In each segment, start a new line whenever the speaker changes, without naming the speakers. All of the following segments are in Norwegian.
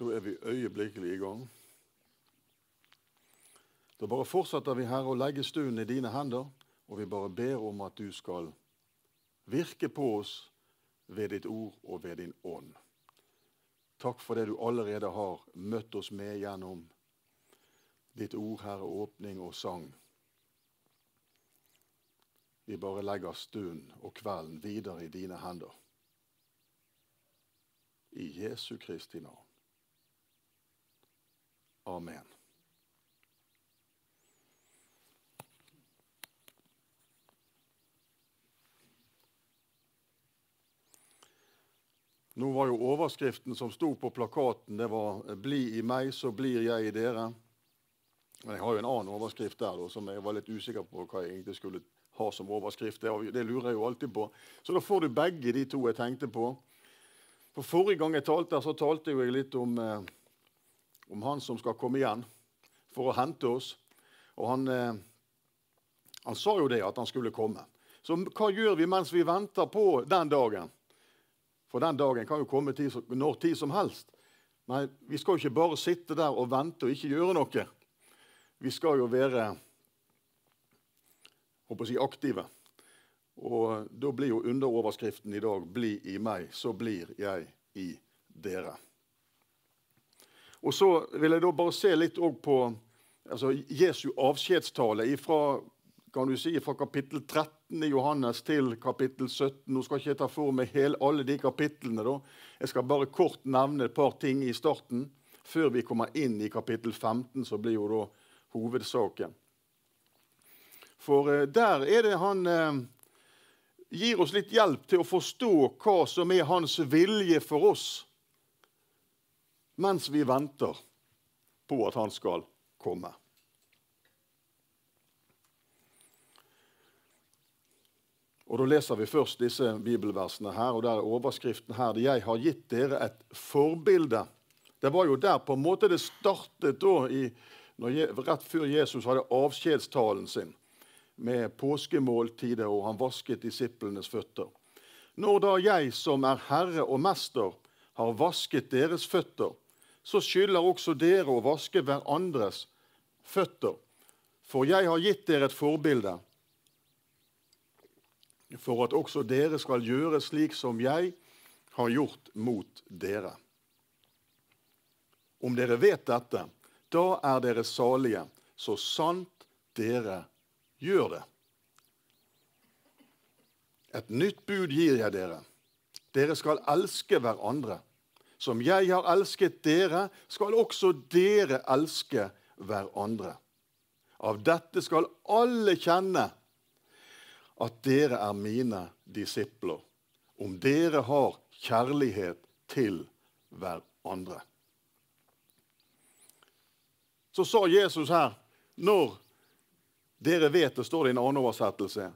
Da er vi øyeblikkelig i gang. Da bare fortsetter vi, her å legge stuen i dine hender, og vi bare ber om at du skal virke på oss ved ditt ord og ved din ånd. Takk for det du allerede har møtt oss med gjennom ditt ord, Herre, åpning og sang. Vi bare legger stunden og kvelden videre i dine hender. I Jesu Kristi navn. Amen. Nå var jo overskriften som sto på plakaten, det var 'Bli i meg, så blir jeg i dere'. Men jeg har jo en annen overskrift der da, som jeg var litt usikker på hva jeg egentlig skulle ha som overskrift. Det, det lurer jeg jo alltid på. Så da får du begge de to jeg tenkte på. For Forrige gang jeg talte her, så talte jeg litt om eh, om han som skal komme igjen for å hente oss. Og han, eh, han, sa jo det, at han skulle komme. Så hva gjør vi mens vi venter på den dagen? For den dagen kan jo komme tid, når tid som helst. Nei, vi skal jo ikke bare sitte der og vente og ikke gjøre noe. Vi skal jo være håper å si, aktive. Og da blir jo underoverskriften i dag 'Bli i meg', så blir jeg i dere. Og så vil jeg da bare se litt på altså, Jesu avskjedstale ifra, si, fra kapittel 13 i Johannes til kapittel 17. Nå skal ikke jeg ta for meg hele, alle de kapitlene. da. Jeg skal bare kort nevne et par ting i starten før vi kommer inn i kapittel 15, som blir jo da hovedsaken. For eh, der er det han eh, gir oss litt hjelp til å forstå hva som er hans vilje for oss mens vi venter på at han skal komme. Og Da leser vi først disse bibelversene her, og der er overskriften her 'Jeg har gitt dere et forbilde'. Det var jo der på en måte det startet da, i, når, rett før Jesus hadde avskjedstalen sin med påskemåltidet, og han vasket disiplenes føtter. Når da jeg som er herre og mester, har vasket deres føtter, så skylder også dere å vaske hverandres føtter. For jeg har gitt dere et forbilde, for at også dere skal gjøre slik som jeg har gjort mot dere. Om dere vet dette, da er dere salige, så sant dere gjør det. Et nytt bud gir jeg dere. Dere skal elske hverandre. Som jeg har elsket dere, skal også dere elske hverandre. Av dette skal alle kjenne at dere er mine disipler, om dere har kjærlighet til hverandre. Så sa Jesus her når dere vet det, står i en annen oversettelse.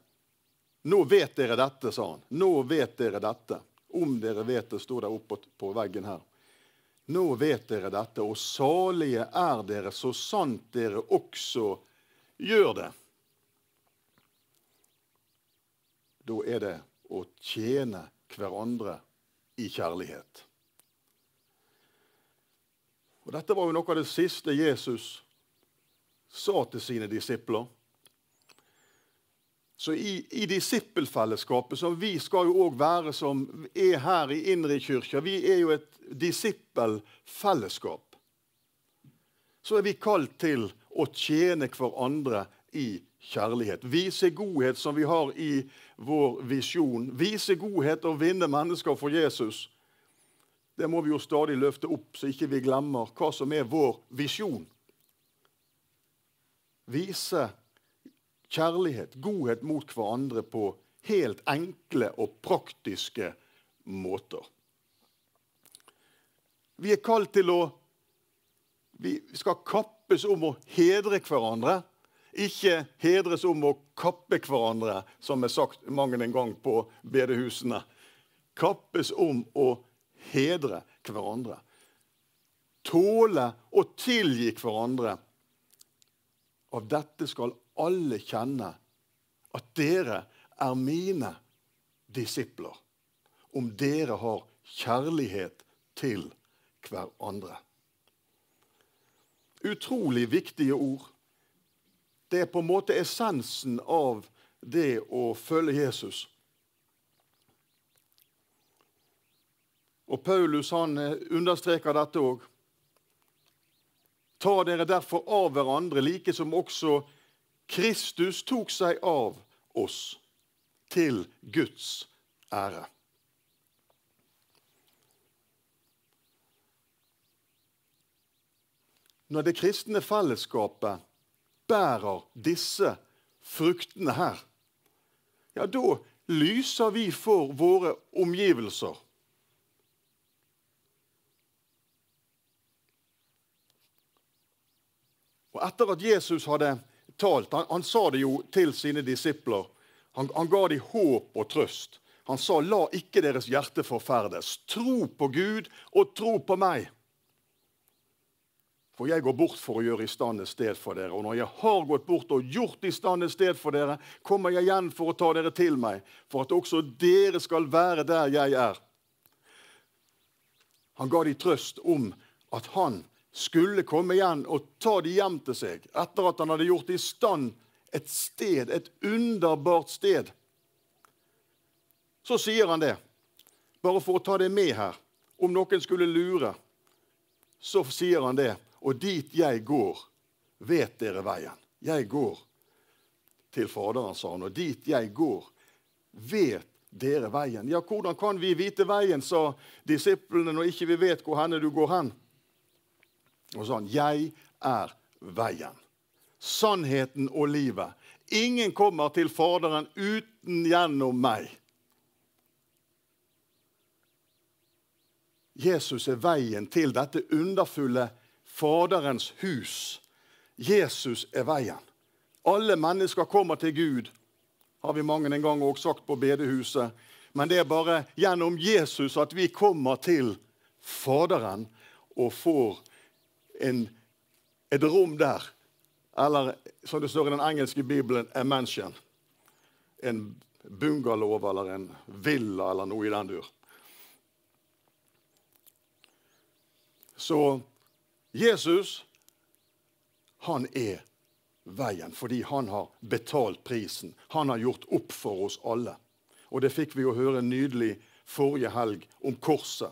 Nå vet dere dette, sa han. Nå vet dere dette. Om dere vet det, sto der oppe på veggen her. Nå vet dere dette, og salige er dere så sant dere også gjør det. Da er det å tjene hverandre i kjærlighet. Og Dette var jo noe av det siste Jesus sa til sine disipler. Så i, i disippelfellesskapet, som vi skal jo òg være som er her i Indrekirka Vi er jo et disippelfellesskap. Så er vi kalt til å tjene hverandre i kjærlighet. Vise godhet, som vi har i vår visjon. Vise godhet og vinne mennesker for Jesus. Det må vi jo stadig løfte opp, så ikke vi glemmer hva som er vår visjon. Vise godhet kjærlighet, godhet mot hverandre på helt enkle og praktiske måter. Vi er kalt til å Vi skal kappes om å hedre hverandre. Ikke hedres om å kappe hverandre, som er sagt mang en gang på bedehusene. Kappes om å hedre hverandre. Tåle å tilgi hverandre. Av dette skal alle kjenne at dere er mine disipler, om dere har kjærlighet til hverandre. Utrolig viktige ord. Det er på en måte essensen av det å følge Jesus. Og Paulus han eh, understreker dette òg. Ta dere derfor av hverandre, like som også Kristus tok seg av oss til Guds ære. Når det kristne fellesskapet bærer disse fruktene her, ja, da lyser vi for våre omgivelser. Og etter at Jesus hadde talt. Han, han, sa det jo til sine disipler. Han, han ga dem håp og trøst. Han sa, 'La ikke deres hjerte forferdes. Tro på Gud og tro på meg.' For jeg går bort for å gjøre i stand et sted for dere. Og når jeg har gått bort og gjort i stand et sted for dere, kommer jeg igjen for å ta dere til meg, for at også dere skal være der jeg er. Han ga dem trøst om at han skulle komme igjen og ta de hjem til seg etter at han hadde gjort i stand et sted, et underbart sted. Så sier han det, bare for å ta det med her. Om noen skulle lure, så sier han det. Og dit jeg går, vet dere veien. Jeg går til Faderen, sa han. Og dit jeg går, vet dere veien. Ja, hvordan kan vi vite veien, sa disiplene, når ikke vi vet hvor henne du går hen? Og sånn, 'Jeg er veien, sannheten og livet.' Ingen kommer til Faderen uten gjennom meg. Jesus er veien til dette underfulle Faderens hus. Jesus er veien. Alle mennesker kommer til Gud, har vi mange en gang også sagt på bedehuset. Men det er bare gjennom Jesus at vi kommer til Faderen og får en, et rom der. Eller som det står i den engelske bibelen, a mansion. En bungalow eller en villa eller noe i den dur. Så Jesus, han er veien fordi han har betalt prisen. Han har gjort opp for oss alle. Og det fikk vi jo høre nydelig forrige helg om korset.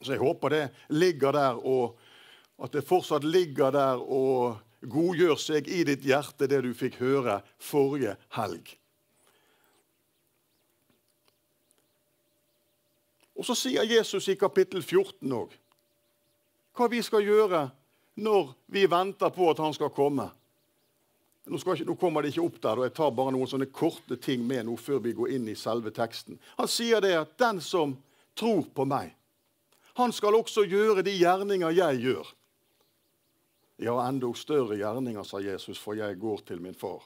Så jeg håper det ligger der og at det fortsatt ligger der og godgjør seg i ditt hjerte, det du fikk høre forrige helg. Og Så sier Jesus i kapittel 14 òg hva vi skal gjøre når vi venter på at han skal komme. Nå, skal ikke, nå, kommer det ikke opp der, og jeg tar bare noen sånne korte ting med nå før vi går inn i selve teksten. Han sier det at den som tror på meg, han skal også gjøre de gjerninger jeg gjør. Ja, endog større gjerninger, sa Jesus, for jeg går til min far.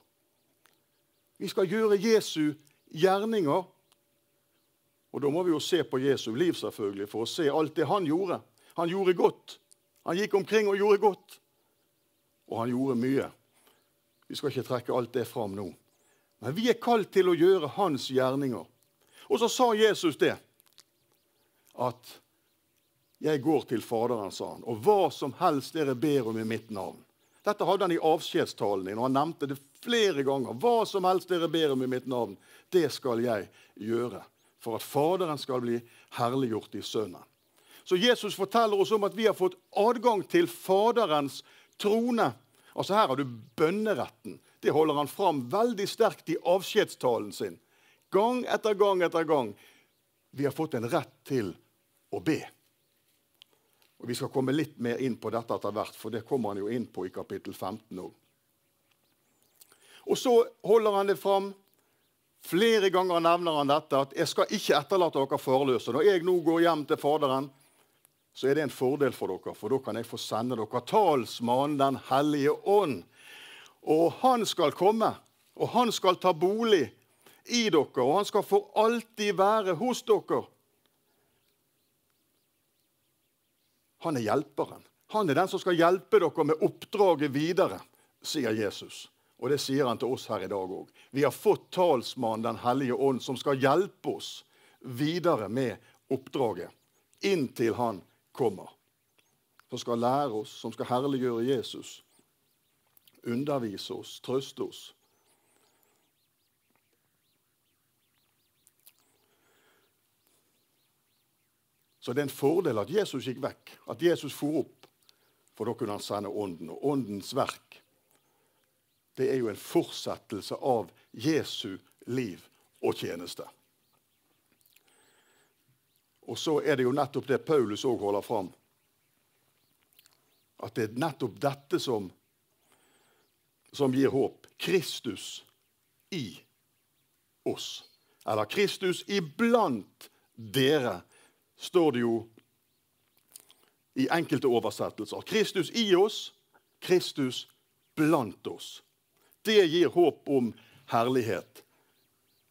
Vi skal gjøre Jesu gjerninger. Og da må vi jo se på Jesu liv, selvfølgelig, for å se alt det han gjorde. Han gjorde godt. Han gikk omkring og gjorde godt. Og han gjorde mye. Vi skal ikke trekke alt det fram nå. Men vi er kalt til å gjøre hans gjerninger. Og så sa Jesus det, at 'Jeg går til Faderen', sa han, 'og hva som helst dere ber om i mitt navn'. Dette hadde han i avskjedstalen din, og han nevnte det flere ganger. 'Hva som helst dere ber om i mitt navn, det skal jeg gjøre', for at Faderen skal bli herliggjort i Sønnen. Så Jesus forteller oss om at vi har fått adgang til Faderens trone. Altså Her har du bønneretten. Det holder han fram veldig sterkt i avskjedstalen sin. Gang etter gang etter gang. Vi har fått en rett til å be. Og Vi skal komme litt mer inn på dette etter hvert, for det kommer han jo inn på i kapittel 15 òg. Og så holder han det fram. Flere ganger nevner han dette, at 'jeg skal ikke etterlate dere farløse'. Når jeg nå går hjem til Faderen, så er det en fordel for dere, for da kan jeg få sende dere talsmannen Den hellige ånd. Og han skal komme, og han skal ta bolig i dere, og han skal for alltid være hos dere. Han er hjelperen. Han er den som skal hjelpe dere med oppdraget videre, sier Jesus. Og det sier han til oss her i dag òg. Vi har fått talsmannen Den hellige ånd, som skal hjelpe oss videre med oppdraget inntil han kommer. Som skal lære oss, som skal herliggjøre Jesus, undervise oss, trøste oss Så det er en fordel at Jesus gikk vekk, at Jesus for opp. For da kunne han sende Ånden. Og Åndens verk det er jo en fortsettelse av Jesu liv og tjeneste. Og så er det jo nettopp det Paulus òg holder fram. At det er nettopp dette som, som gir håp. Kristus i oss. Eller Kristus iblant dere står det jo i enkelte oversettelser. Kristus i oss, Kristus blant oss. Det gir håp om herlighet.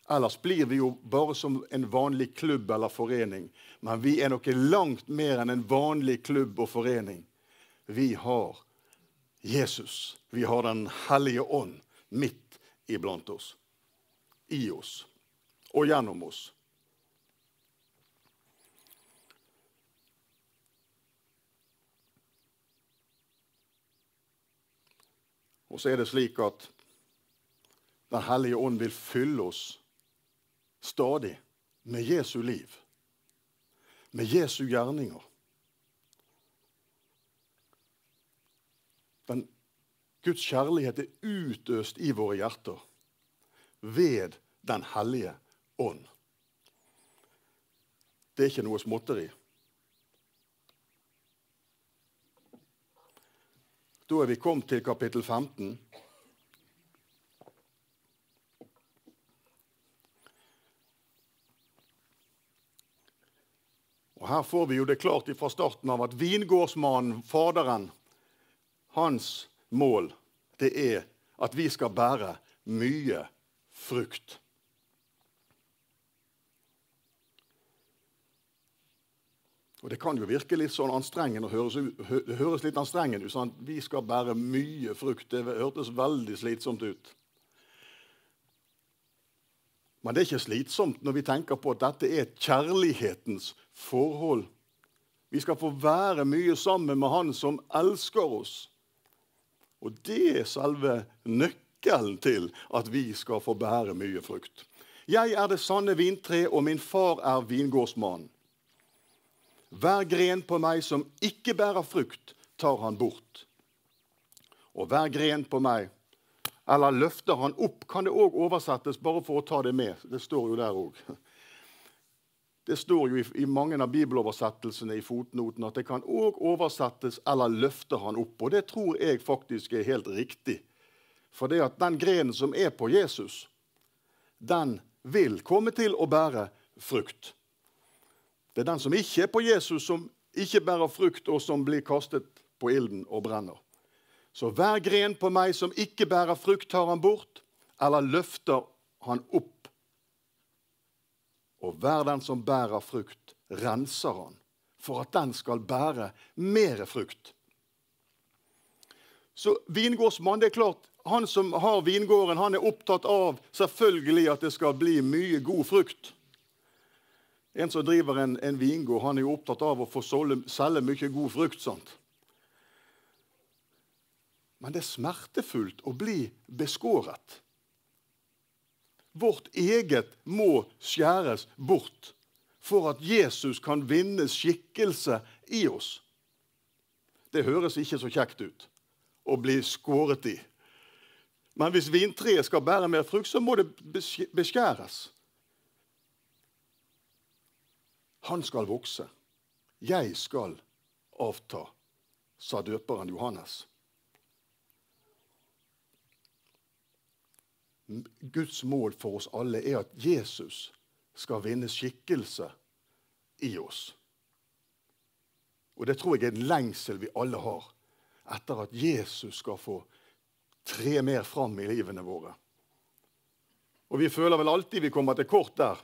Ellers blir vi jo bare som en vanlig klubb eller forening. Men vi er noe langt mer enn en vanlig klubb og forening. Vi har Jesus. Vi har Den hellige ånd midt iblant oss. I oss og gjennom oss. Og så er det slik at Den hellige ånd vil fylle oss stadig med Jesu liv, med Jesu gjerninger. Men Guds kjærlighet er utøst i våre hjerter ved Den hellige ånd. Det er ikke noe småtteri. Da er vi kommet til kapittel 15. Og Her får vi jo det klart fra starten av at vingårdsmannen, Faderen, hans mål det er at vi skal bære mye frukt. Og Det kan jo virke litt sånn anstrengende, høres, det høres litt anstrengende ut. Sånn, vi skal bære mye frukt. Det hørtes veldig slitsomt ut. Men det er ikke slitsomt når vi tenker på at dette er kjærlighetens forhold. Vi skal få være mye sammen med Han som elsker oss. Og det er selve nøkkelen til at vi skal få bære mye frukt. Jeg er det sanne vintre, og min far er vingårdsmannen. Hver gren på meg som ikke bærer frukt, tar han bort. Og hver gren på meg Eller løfter han opp, kan det òg oversettes, bare for å ta det med. Det står jo der òg. Det står jo i, i, mange av bibeloversettelsene i fotnoten at det kan òg oversettes 'eller løfter han opp'. Og det tror jeg faktisk er helt riktig. For det at den grenen som er på Jesus, den vil komme til å bære frukt. Det er den som ikke er på Jesus, som ikke bærer frukt, og som blir kastet på ilden og brenner. Så hver gren på meg som ikke bærer frukt, tar han bort, eller løfter han opp. Og hver den som bærer frukt, renser han, for at den skal bære mer frukt. Så vingårdsmann, det er klart, han som har vingården, han er opptatt av selvfølgelig at det skal bli mye god frukt. En som driver en, en vingård, han er jo opptatt av å få solge, selge mye god frukt. sant? Men det er smertefullt å bli beskåret. Vårt eget må skjæres bort for at Jesus kan vinne skikkelse i oss. Det høres ikke så kjekt ut å bli skåret i. Men hvis vintreet skal bære mer frukt, så må det beskjæres. Han skal vokse, jeg skal avta, sa døperen Johannes. Guds mål for oss alle er at Jesus skal vinne skikkelse i oss. Og det tror jeg er en lengsel vi alle har etter at Jesus skal få tre mer fram i livene våre. Og vi føler vel alltid vi kommer til kort der.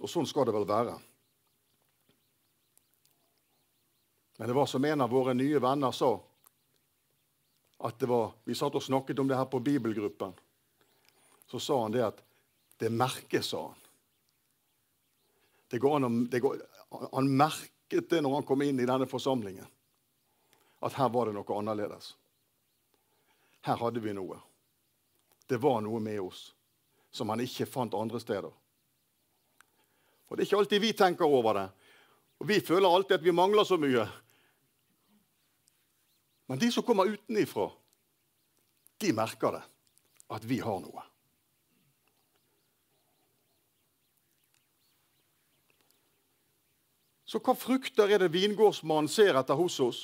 Og sånn skal det vel være. Men det var som en av våre nye venner sa at det var, Vi satt og snakket om det her på bibelgruppen. Så sa han det at Det merket, sa han. Det går an, det går, han merket det når han kom inn i denne forsamlingen, at her var det noe annerledes. Her hadde vi noe. Det var noe med oss som han ikke fant andre steder. Og Det er ikke alltid vi tenker over det. Og Vi føler alltid at vi mangler så mye. Men de som kommer utenifra, de merker det, at vi har noe. Så hva frukter er det vingårdsmannen ser etter hos oss?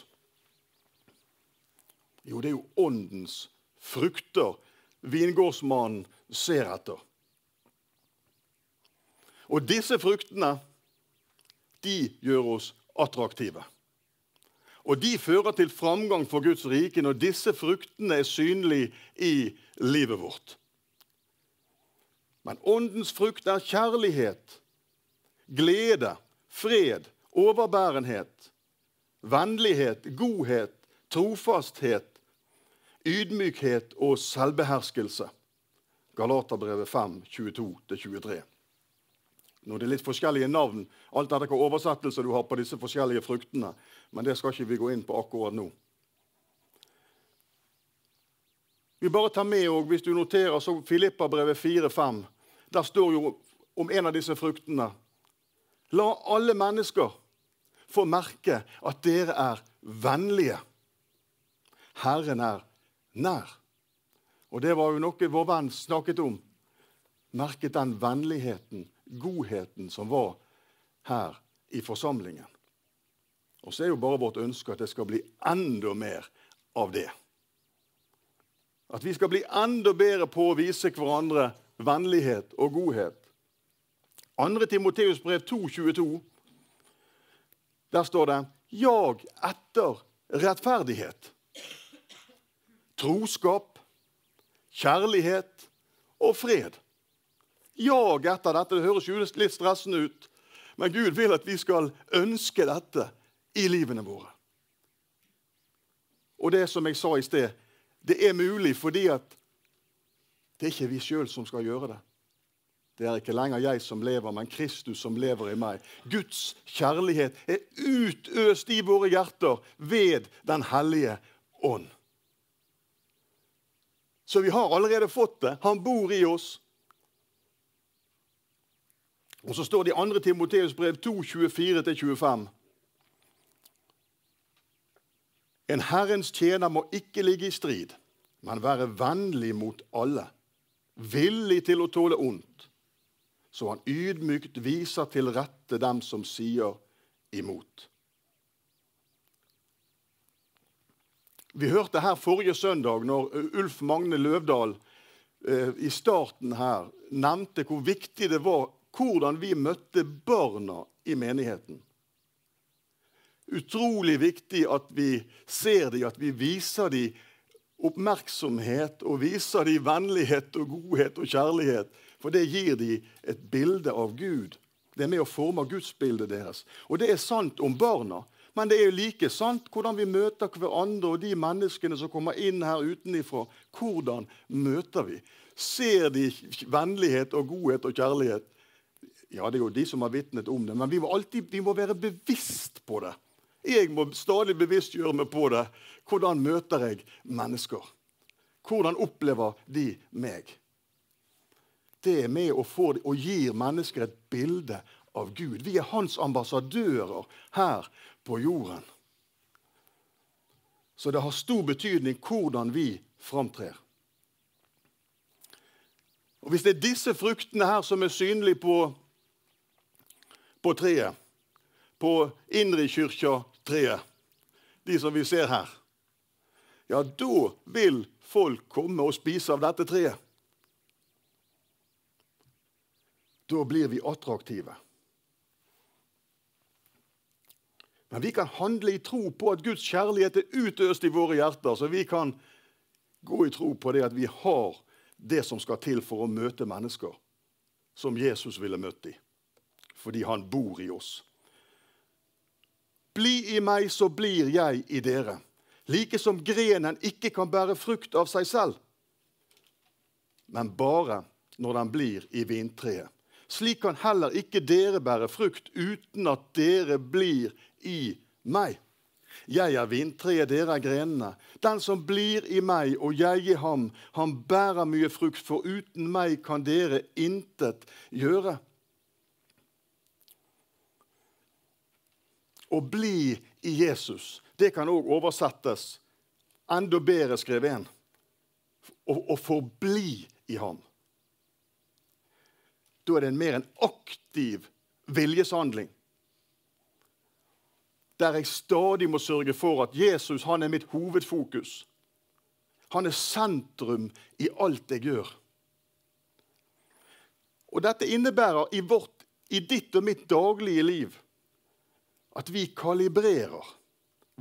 Jo, det er jo åndens frukter vingårdsmannen ser etter. Og disse fruktene de gjør oss attraktive. Og de fører til framgang for Guds rike når disse fruktene er synlige i livet vårt. Men åndens frukt er kjærlighet, glede, fred, overbærenhet, vennlighet, godhet, trofasthet, ydmykhet og selvbeherskelse. Galaterbrevet 5, 22-23. Nå er det litt forskjellige navn, alt etter hvilken oversettelse du har på disse forskjellige fruktene. Men det skal ikke vi gå inn på akkurat nå. Vi bare tar med, og Hvis du noterer så Filippa-brevet 4-5, der står jo om en av disse fruktene. La alle mennesker få merke at dere er vennlige. Herren er nær. Og det var jo noe vår venn snakket om. Merket den vennligheten godheten som var her i forsamlingen. Og så er jo bare vårt ønske at det skal bli enda mer av det. At vi skal bli enda bedre på å vise hverandre vennlighet og godhet. 2. Timoteus brev 2,22, der står det 'Jag etter rettferdighet', troskap, kjærlighet og fred' jage etter dette. Det høres jo litt stressende ut, men Gud vil at vi skal ønske dette i livene våre. Og det som jeg sa i sted, det er mulig fordi at det er ikke vi sjøl som skal gjøre det. Det er ikke lenger jeg som lever, men Kristus som lever i meg. Guds kjærlighet er utøst i våre hjerter ved Den hellige ånd. Så vi har allerede fått det. Han bor i oss. Og så står det i 2. Timoteus brev 2, 24-25. En Herrens tjener må ikke ligge i strid, men være vennlig mot alle, villig til å tåle ondt, så han ydmykt viser til rette dem som sier imot. Vi hørte her forrige søndag når Ulf Magne Løvdahl eh, i starten her nevnte hvor viktig det var hvordan vi møtte barna i menigheten. Utrolig viktig at vi ser dem, at vi viser dem oppmerksomhet og viser dem vennlighet og godhet og kjærlighet. For det gir dem et bilde av Gud. Det er med å forme gudsbildet deres. Og det er sant om barna. Men det er jo like sant hvordan vi møter hverandre og de menneskene som kommer inn her utenifra. Hvordan møter vi? Ser de vennlighet og godhet og kjærlighet? Ja, det er jo de som har vitnet om det, men vi må alltid vi må være bevisst på det. Jeg må stadig bevisstgjøre meg på det. Hvordan møter jeg mennesker? Hvordan opplever de meg? Det er med og, får, og gir mennesker et bilde av Gud. Vi er hans ambassadører her på jorden. Så det har stor betydning hvordan vi framtrer. Og Hvis det er disse fruktene her som er synlige på på treet. På Indrekirka-treet. De som vi ser her. Ja, da vil folk komme og spise av dette treet. Da blir vi attraktive. Men vi kan handle i tro på at Guds kjærlighet er utøst i våre hjerter, så vi kan gå i tro på det at vi har det som skal til for å møte mennesker som Jesus ville møtt dem fordi han bor i oss. Bli i meg, så blir jeg i dere. Like som grenen ikke kan bære frukt av seg selv, men bare når den blir i vintreet. Slik kan heller ikke dere bære frukt uten at dere blir i meg. Jeg er vintreet, dere er grenene. Den som blir i meg og jeg i ham, han bærer mye frukt, for uten meg kan dere intet gjøre. Å bli i Jesus. Det kan òg oversettes enda bedre, skrev en. Å forbli i ham. Da er det en mer en aktiv viljeshandling. Der jeg stadig må sørge for at Jesus han er mitt hovedfokus. Han er sentrum i alt jeg gjør. Og Dette innebærer i, vårt, i ditt og mitt daglige liv at vi kalibrerer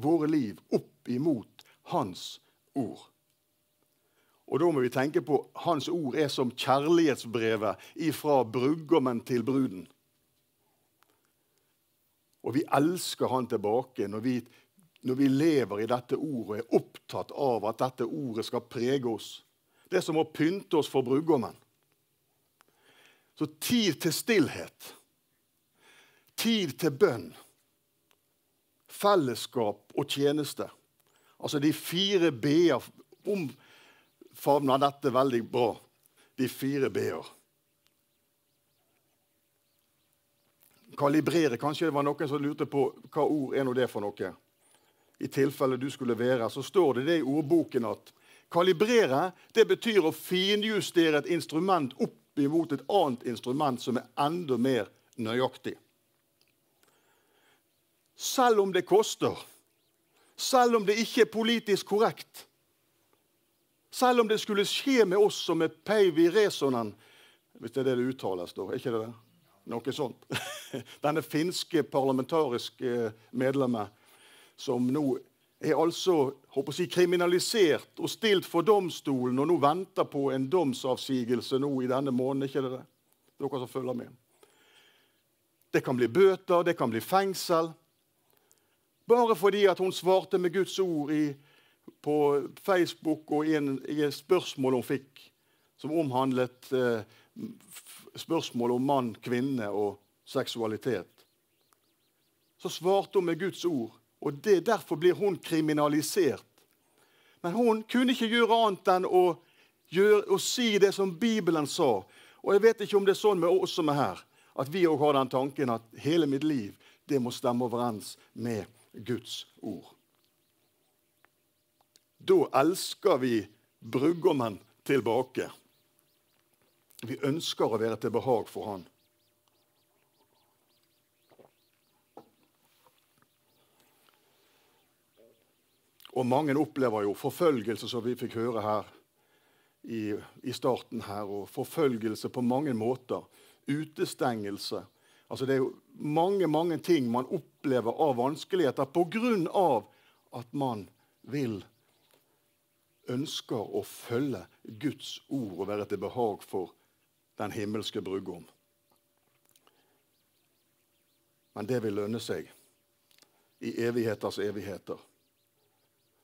våre liv opp imot Hans ord. Og da må vi tenke på Hans ord er som kjærlighetsbrevet ifra brudgommen til bruden. Og vi elsker Han tilbake når vi, når vi lever i dette ordet og er opptatt av at dette ordet skal prege oss. Det er som å pynte oss for brudgommen. Så tid til stillhet, tid til bønn, fellesskap og tjeneste. Altså de fire b-er omfavner dette veldig bra. De fire b-er. Kalibrere. Kanskje det var noen som lurte på hva ord er nå det for noe. I tilfelle du skulle være, så står det det i ordboken at kalibrere det betyr å finjustere et instrument opp imot et annet instrument som er enda mer nøyaktig. Selv om det koster. Selv om det ikke er politisk korrekt. Selv om det skulle skje med oss som peiv i Resonen Hvis det er det det uttales, da. ikke det Noe sånt. Denne finske parlamentariske eh, medlemmet som nå er altså håper jeg, kriminalisert og stilt for domstolen og nå venter på en domsavsigelse nå i denne måneden. ikke det det? Dere som følger med. Det kan bli bøter, det kan bli fengsel. Bare fordi at hun svarte med Guds ord i, på Facebook og i, en, i et spørsmål hun fikk, som omhandlet eh, spørsmål om mann, kvinne og seksualitet. Så svarte hun med Guds ord, og det, derfor blir hun kriminalisert. Men hun kunne ikke gjøre annet enn å, gjøre, å si det som Bibelen sa. Og jeg vet ikke om det er sånn med oss som er her, at vi òg har den tanken at hele mitt liv det må stemme overens med Guds ord. Da elsker vi brudgommen tilbake. Vi ønsker å være til behag for han. Og mange opplever jo forfølgelse, som vi fikk høre her i, i starten her, og forfølgelse på mange måter. Utestengelse Altså, det er jo mange mange ting man opplever av vanskeligheter pga. at man vil ønsker å følge Guds ord og være til behag for den himmelske brudgom. Men det vil lønne seg i evigheters evigheter.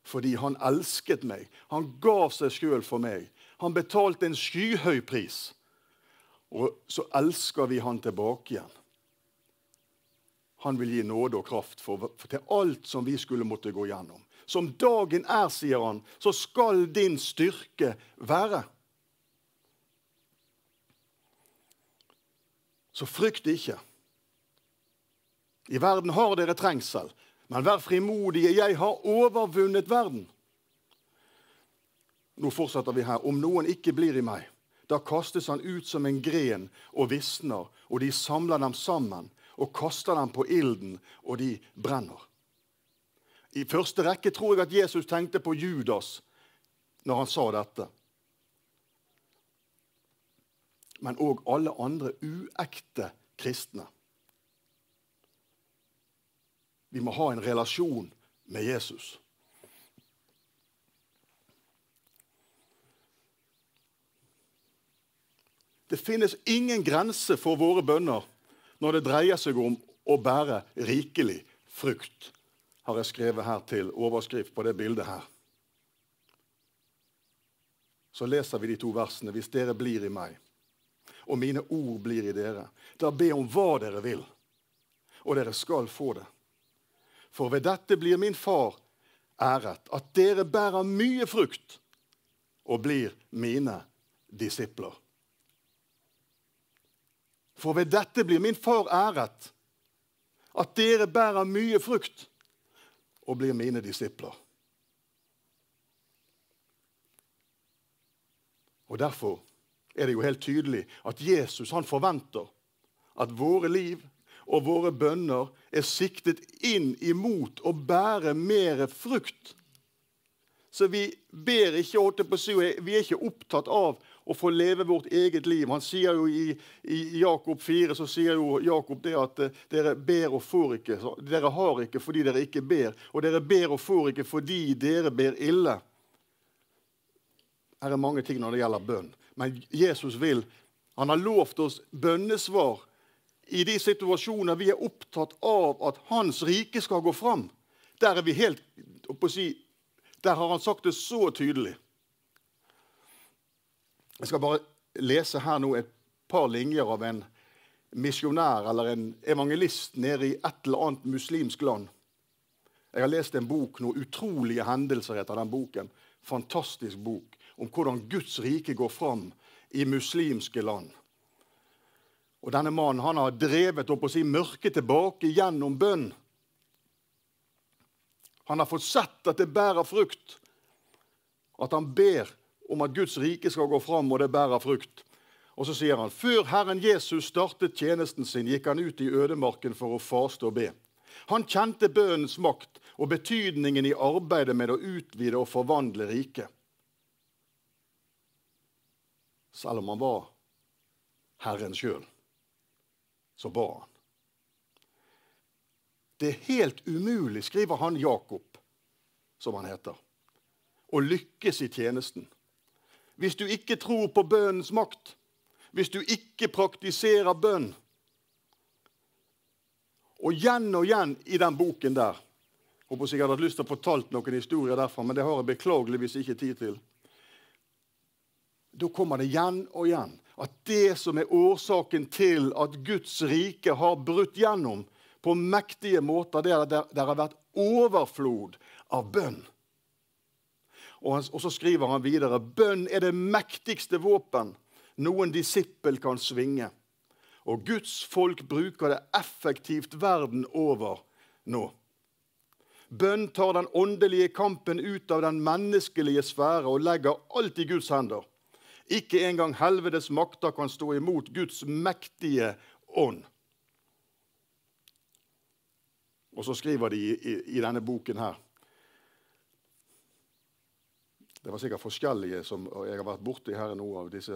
Fordi han elsket meg. Han ga seg sjøl for meg. Han betalte en skyhøy pris. Og så elsker vi han tilbake igjen. Han vil gi nåde og kraft for, for til alt som vi skulle måtte gå gjennom. Som dagen er, sier han, så skal din styrke være. Så frykt ikke. I verden har dere trengsel, men vær frimodige, jeg har overvunnet verden. Nå fortsetter vi her. Om noen ikke blir i meg, da kastes han ut som en gren og visner, og de samler dem sammen og kaster dem på ilden, og de brenner. I første rekke tror jeg at Jesus tenkte på Judas når han sa dette. Men òg alle andre uekte kristne. Vi må ha en relasjon med Jesus. Det finnes ingen grense for våre bønner når det dreier seg om å bære rikelig frukt, har jeg skrevet her til overskrift på det bildet her. Så leser vi de to versene. Hvis dere blir i meg, og mine ord blir i dere, da be om hva dere vil, og dere skal få det. For ved dette blir min far æret, at dere bærer mye frukt og blir mine disipler. For ved dette blir min far æret, at dere bærer mye frukt og blir mine disipler. Og Derfor er det jo helt tydelig at Jesus han forventer at våre liv og våre bønner er siktet inn imot å bære mer frukt så vi ber ikke på syv, vi er ikke opptatt av å få leve vårt eget liv. Han sier jo I, i Jakob 4 så sier jo Jakob det at eh, dere ber og får ikke. Dere har ikke fordi dere ikke ber. Og dere ber og får ikke fordi dere ber ille. Her er mange ting når det gjelder bønn. Men Jesus vil. Han har lovt oss bønnesvar i de situasjoner vi er opptatt av at Hans rike skal gå fram. Der er vi helt å si, der har han sagt det så tydelig. Jeg skal bare lese her nå et par linjer av en misjonær eller en evangelist nede i et eller annet muslimsk land. Jeg har lest en bok nå. 'Utrolige hendelser' heter den boken. Fantastisk bok om hvordan Guds rike går fram i muslimske land. Og Denne mannen han har drevet opp og si mørket tilbake gjennom bønn. Han har fått sett at det bærer frukt. At han ber om at Guds rike skal gå fram, og det bærer frukt. Og så sier han før Herren Jesus startet tjenesten sin, gikk han ut i ødemarken for å faste og be. Han kjente bønnens makt og betydningen i arbeidet med å utvide og forvandle riket. Selv om han var Herren sjøl, så ba han. Det er helt umulig, skriver han Jakob, som han heter, å lykkes i tjenesten. Hvis du ikke tror på bønnens makt, hvis du ikke praktiserer bønn Og igjen og igjen i den boken der Håper jeg hadde lyst til å fortalt noen historier derfra, men det har jeg beklageligvis ikke tid til. Da kommer det igjen og igjen at det som er årsaken til at Guds rike har brutt gjennom, på mektige måter der det har vært overflod av bønn. Og, han, og så skriver han videre bønn er det mektigste våpen noen disippel kan svinge. Og Guds folk bruker det effektivt verden over nå. Bønn tar den åndelige kampen ut av den menneskelige sfære og legger alt i Guds hender. Ikke engang helvetes makter kan stå imot Guds mektige ånd. Og så skriver de i, i, denne boken her Det var sikkert forskjellige som jeg har vært borti her nå av disse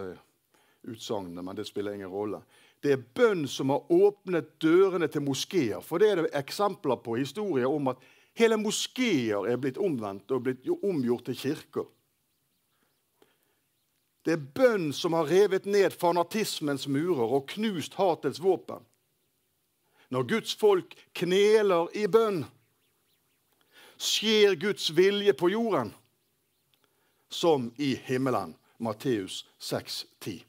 utsagnene, men det spiller ingen rolle. Det er bønn som har åpnet dørene til moskeer. For det er det eksempler på historier om at hele moskeer er blitt omvendt og blitt omgjort til kirker. Det er bønn som har revet ned fanatismens murer og knust hatets våpen. Når Guds folk kneler i bønn, skjer Guds vilje på jorden som i himmelen. Matteus 6, 10.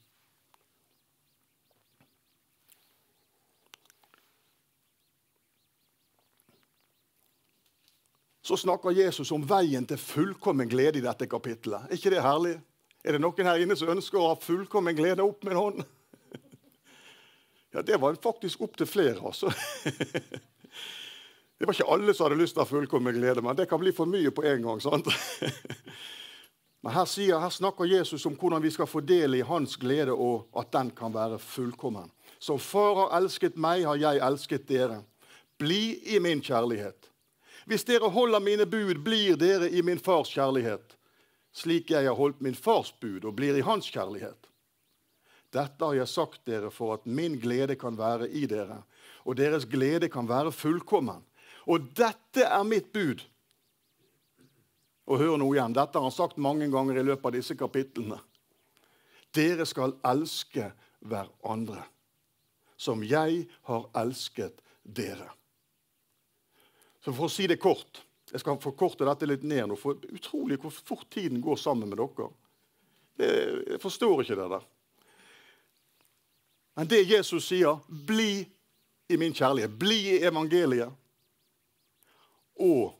Så snakker Jesus om veien til fullkommen glede i dette kapittelet. Er ikke det herlig? Er det noen her inne som ønsker å ha fullkommen glede opp med en hånd? Ja, det var faktisk opp til flere, altså. Det var ikke alle som hadde lyst til å ha fullkommen glede, men det kan bli for mye på en gang. sant? Men her, sier, her, snakker Jesus om hvordan vi skal få del i hans glede, og at den kan være fullkommen. Som Far har elsket meg, har jeg elsket dere. Bli i min kjærlighet. Hvis dere holder mine bud, blir dere i min fars kjærlighet, slik jeg har holdt min fars bud og blir i hans kjærlighet. Dette har jeg sagt dere for at min glede kan være i dere, og deres glede kan være fullkommen. Og dette er mitt bud. Og hør nå igjen, dette har han sagt mange ganger i løpet av disse kapitlene. Dere skal elske hverandre som jeg har elsket dere. Så for å si det kort Jeg skal forkorte dette litt ned nå, for utrolig hvor fort tiden går sammen med dere. jeg forstår ikke det der. Men det Jesus sier, 'Bli i min kjærlighet', 'bli i evangeliet', og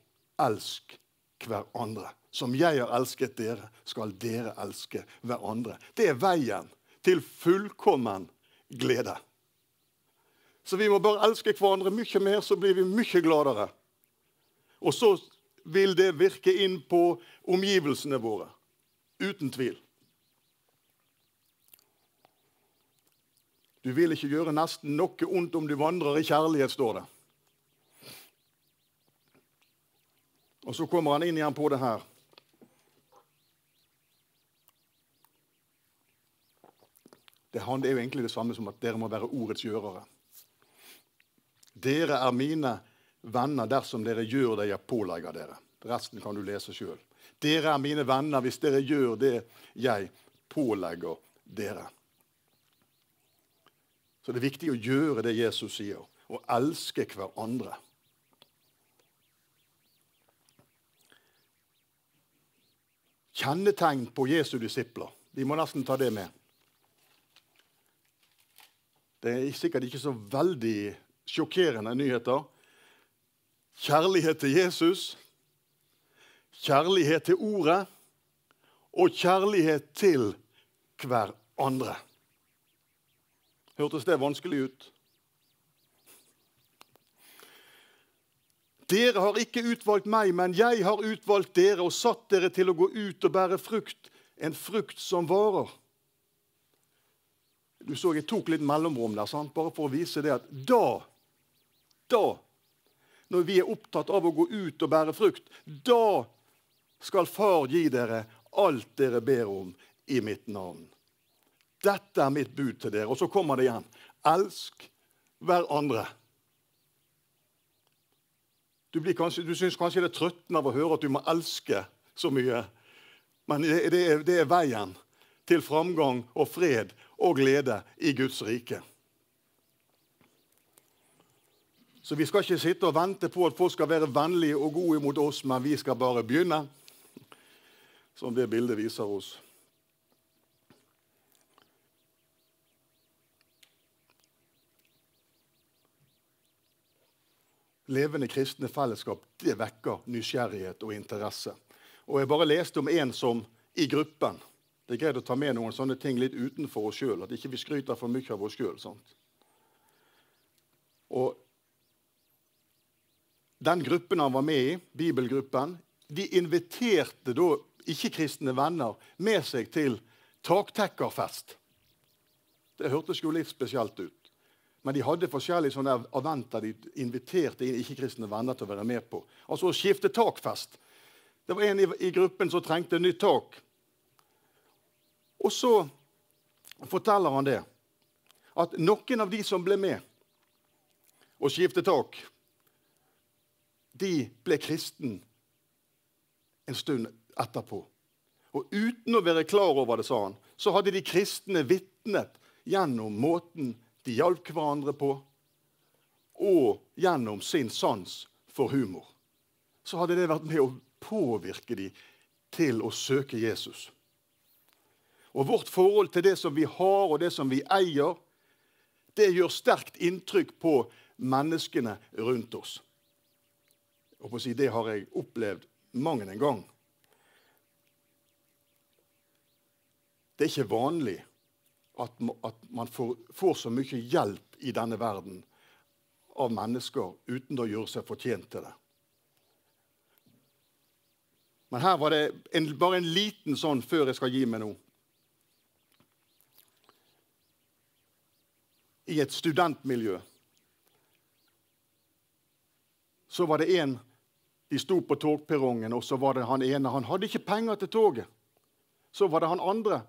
'elsk hverandre'. Som jeg har elsket dere, skal dere elske hverandre. Det er veien til fullkommen glede. Så vi må bare elske hverandre mye mer, så blir vi mye gladere. Og så vil det virke inn på omgivelsene våre. Uten tvil. Du vil ikke gjøre nesten noe ondt om du vandrer i kjærlighet, står det. Og så kommer han inn igjen på det her. Det er jo egentlig det samme som at dere må være ordets gjørere. Dere er mine venner dersom dere gjør det jeg pålegger dere. Resten kan du lese sjøl. Dere er mine venner hvis dere gjør det jeg pålegger dere. Så det er viktig å gjøre det Jesus sier, å elske hverandre. Kjennetegn på Jesu disipler. Vi må nesten ta det med. Det er sikkert ikke så veldig sjokkerende nyheter. Kjærlighet til Jesus, kjærlighet til Ordet og kjærlighet til hverandre. Hørtes det vanskelig ut? Dere har ikke utvalgt meg, men jeg har utvalgt dere og satt dere til å gå ut og bære frukt, en frukt som varer. Du så jeg tok litt mellomrom der, sant? bare for å vise det at da, da, når vi er opptatt av å gå ut og bære frukt, da skal Far gi dere alt dere ber om i mitt navn. Dette er mitt bud til dere. Og så kommer det igjen. Elsk hverandre. Du, blir kanskje, du syns kanskje det er trøttende av å høre at du må elske så mye. Men det, det, er, det er veien til framgang og fred og glede i Guds rike. Så vi skal ikke sitte og vente på at folk skal være vennlige og gode mot oss, men vi skal bare begynne, som det bildet viser oss. levende kristne fellesskap det vekker nysgjerrighet og interesse. Og Jeg bare leste om en som i gruppen Det er greit å ta med noen sånne ting litt utenfor oss sjøl. At ikke vi skryter for mye av oss sjøl. Og den gruppen han var med i, bibelgruppen, de inviterte da ikke-kristne venner med seg til taktekkerfest. Det hørtes jo litt spesielt ut. Men de hadde forskjellige sånne aventer de inviterte inn ikke-kristne venner til å være med på. Altså å skifte takfest. Det var en i, i gruppen som trengte nytt tak. Og så forteller han det at noen av de som ble med og skifte tak, de ble kristen en stund etterpå. Og uten å være klar over det, sa han, så hadde de kristne vitnet gjennom måten de hjalp hverandre på. Og gjennom sin sans for humor. Så hadde det vært med å påvirke dem til å søke Jesus. Og vårt forhold til det som vi har, og det som vi eier, det gjør sterkt inntrykk på menneskene rundt oss. Og på å si, Det har jeg opplevd mang en gang. Det er ikke vanlig at, at man får, får, så mye hjelp i denne verden av mennesker uten å gjøre seg fortjent til det. Men her var det en, bare en liten sånn før jeg skal gi meg nå. I et studentmiljø så var det en De sto på togperrongen, og så var det han ene. Han hadde ikke penger til toget. Så var det han andre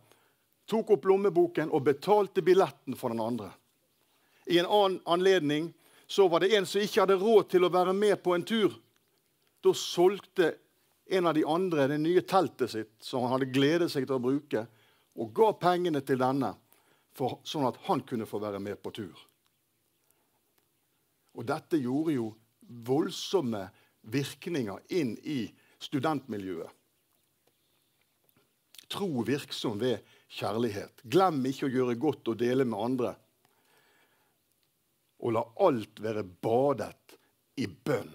tok opp lommeboken og betalte billetten for den andre. I en annen anledning så var det en som ikke hadde råd til å være med på en tur. Da solgte en av de andre det nye teltet sitt, som han hadde gledet seg til å bruke, og ga pengene til denne, for, sånn at han kunne få være med på tur. Og dette gjorde jo voldsomme virkninger inn i studentmiljøet. Tro virksom ved kjærlighet. Glem ikke å gjøre godt og dele med andre. Og la alt være badet i bønn.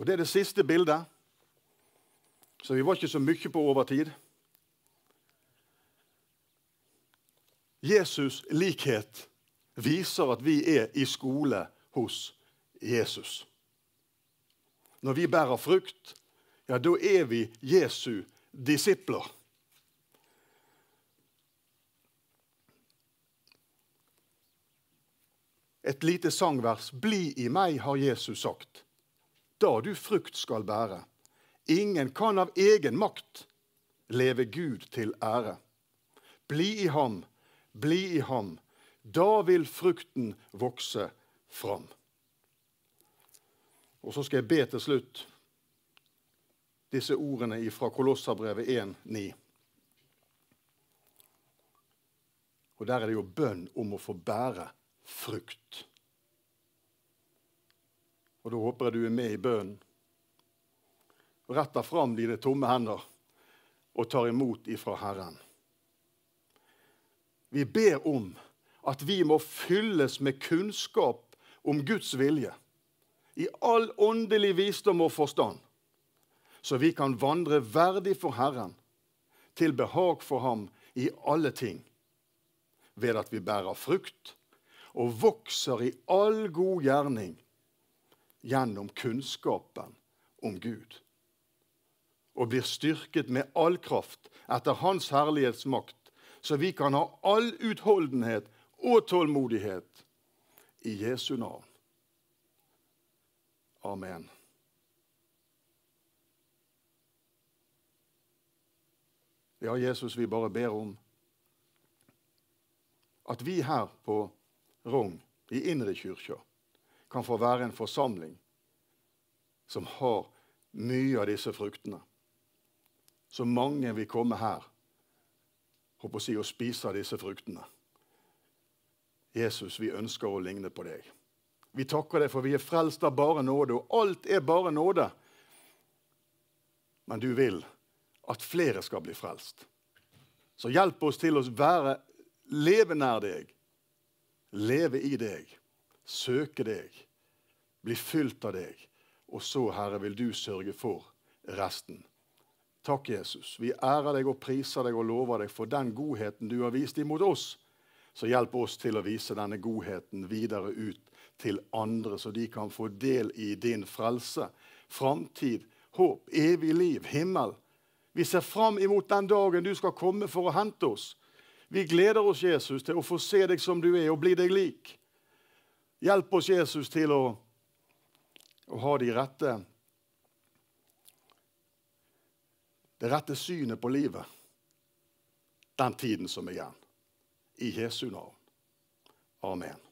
Og Det er det siste bildet, så vi var ikke så mye på overtid. Jesus' likhet viser at vi er i skole hos Jesus. Når vi bærer frukt, ja, da er vi Jesu disipler. Et lite sangvers. Bli i meg, har Jesus sagt. Da du frukt skal bære. Ingen kan av egen makt leve Gud til ære. Bli i ham, bli i ham. Da vil frukten vokse fram. Og så skal jeg be til slutt disse ordene fra Kolossabrevet 1,9. Og der er det jo bønn om å få bære frukt. Og da håper jeg du er med i bønnen. Retter fram dine tomme hender og tar imot ifra Herren. Vi ber om at vi må fylles med kunnskap om Guds vilje i all åndelig visdom og forstand, så vi kan vandre verdig for Herren, til behag for Ham i alle ting, ved at vi bærer frukt og vokser i all god gjerning gjennom kunnskapen om Gud, og blir styrket med all kraft etter Hans herlighetsmakt, så vi kan ha all utholdenhet og tålmodighet i Jesu navn Amen. Ja, Jesus, vi bare ber om at vi her på Rogn, i Indrekirka, kan få være en forsamling som har mye av disse fruktene. Så mange vil komme her håper å si, og spise disse fruktene. Jesus, vi ønsker å ligne på deg. Vi takker deg, for vi er frelst av bare nåde, og alt er bare nåde. Men du vil at flere skal bli frelst. Så hjelp oss til å være, leve nær deg, leve i deg, søke deg, bli fylt av deg. Og så, Herre, vil du sørge for resten. Takk, Jesus. Vi ærer deg og priser deg og lover deg for den godheten du har vist imot oss. Så hjelp oss til å vise denne godheten videre ut til andre, så de kan få del i din frelse, framtid, håp, evig liv, himmel. Vi ser fram imot den dagen du skal komme for å hente oss. Vi gleder oss, Jesus, til å få se deg som du er, og bli deg lik. Hjelp oss, Jesus, til å, å ha de rette det rette synet på livet den tiden som er igjen. I Jesu navn. Amen.